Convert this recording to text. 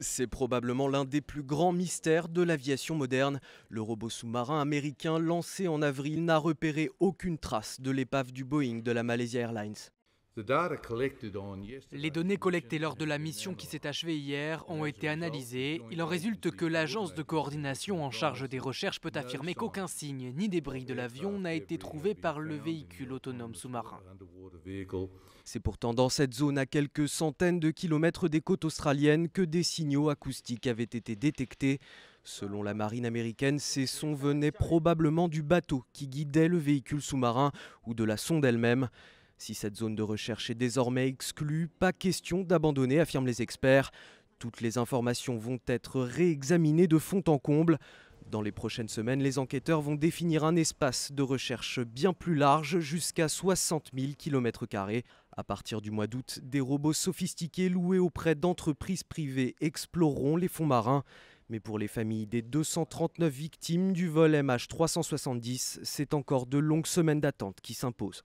C'est probablement l'un des plus grands mystères de l'aviation moderne. Le robot sous-marin américain lancé en avril n'a repéré aucune trace de l'épave du Boeing de la Malaysia Airlines. Les données collectées lors de la mission qui s'est achevée hier ont été analysées. Il en résulte que l'agence de coordination en charge des recherches peut affirmer qu'aucun signe ni débris de l'avion n'a été trouvé par le véhicule autonome sous-marin. C'est pourtant dans cette zone à quelques centaines de kilomètres des côtes australiennes que des signaux acoustiques avaient été détectés. Selon la marine américaine, ces sons venaient probablement du bateau qui guidait le véhicule sous-marin ou de la sonde elle-même. Si cette zone de recherche est désormais exclue, pas question d'abandonner, affirment les experts. Toutes les informations vont être réexaminées de fond en comble. Dans les prochaines semaines, les enquêteurs vont définir un espace de recherche bien plus large, jusqu'à 60 000 km. À partir du mois d'août, des robots sophistiqués loués auprès d'entreprises privées exploreront les fonds marins. Mais pour les familles des 239 victimes du vol MH370, c'est encore de longues semaines d'attente qui s'imposent.